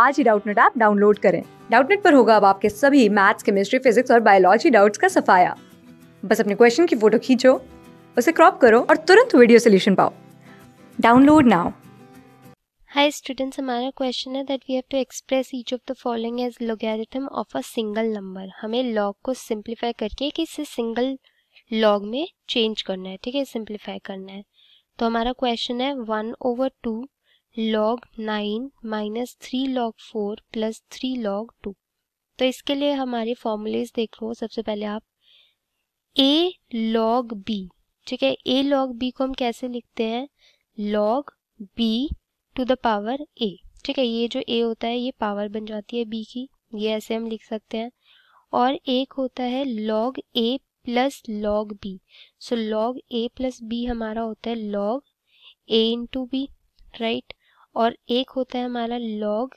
आज ही Doubtnut app download करें डाउटनेट पर होगा अब आपके सभी मैथ्स केमिस्ट्री फिजिक्स और बायोलॉजी डाउट्स का सफाया बस अपने क्वेश्चन की फोटो खींचो उसे क्रॉप करो और तुरंत वीडियो सोल्यूशन पाओ डाउनलोड नाउ Hi students, हमारा क्वेश्चन है that we have to express each of the following as logarithm of a single number हमें लॉग को सिंप्लीफाई करके किसी सिंगल लॉग में चेंज करना है ठीक है सिंप्लीफाई करना है तो हमारा क्वेश्चन है one over two log nine minus three log four plus three log two तो इसके लिए हमारे फॉर्मूलेज लो सबसे पहले आप ए log बी ठीक है ए log बी को हम कैसे लिखते हैं log b to the power a ठीक है ये जो ए होता है ये पावर बन जाती है बी की ये ऐसे हम लिख सकते हैं और एक होता है log a plus log b so so, log a plus b हमारा होता है log a into b right और एक होता है हमारा log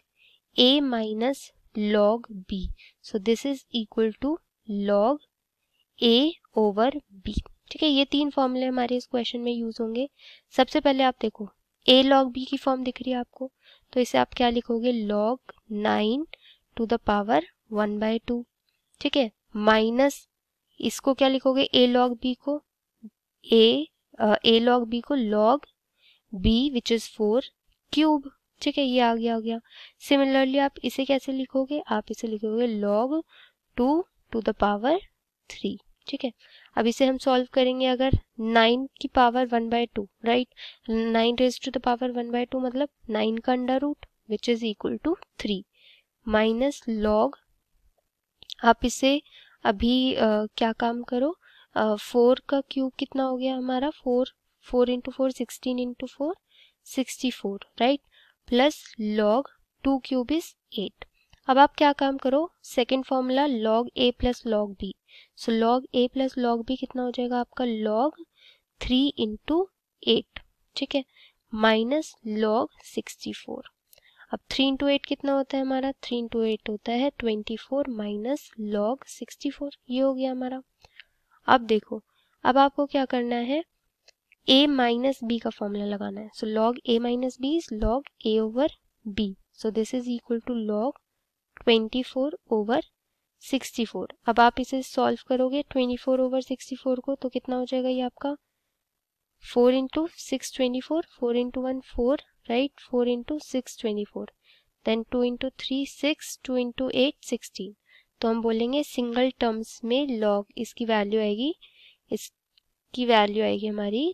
a minus log b so this is equal to log a over b ठीक है ये तीन फॉर्मूले हमारे इस क्वेश्चन में यूज होंगे सबसे पहले आप देखो ए लॉग बी की फॉर्म दिख रही है आपको तो इसे आप क्या लिखोगे log nine to the power one by two ठीक है माइनस इसको क्या लिखोगे ए लॉग बी को ए ए लॉग बी को log b which is four cube ठीक है ये आ गया हो गया सिमिलरली आप इसे कैसे लिखोगे आप इसे लिखोगे log two to the power three ठीक है अब इसे हम सॉल्व करेंगे अगर नाइन की power one by two right nine raise to the power one by two मतलब नाइन का under root which is equal to three minus log आप इसे अभी आ, क्या काम करो फोर का क्यूब कितना हो गया हमारा four four into four sixteen into four 64 right plus log two cube is eight अब आप क्या काम करो second formula log a plus log b so log a plus log b कितना हो जाएगा आपका लॉग थ्री इंटू एट ठीक है माइनस लॉग सिक्सटी फोर अब थ्री इंटू एट कितना होता है हमारा थ्री इंटू एट होता है twenty four minus log sixty four ये हो गया हमारा अब देखो अब आपको क्या करना है ए माइनस बी का फॉर्मूला लगाना है so log a minus b is log a over b so this is equal to log 24 over 64 अब आप इसे सॉल्व करोगे 24 ओवर 64 को तो कितना हो जाएगा ये आपका 4 into six twenty four four into one four right four into six twenty four then two into three six two into eight sixteen तो हम बोलेंगे सिंगल टर्म्स में लॉग इसकी वैल्यू आएगी इसकी वैल्यू आएगी हमारी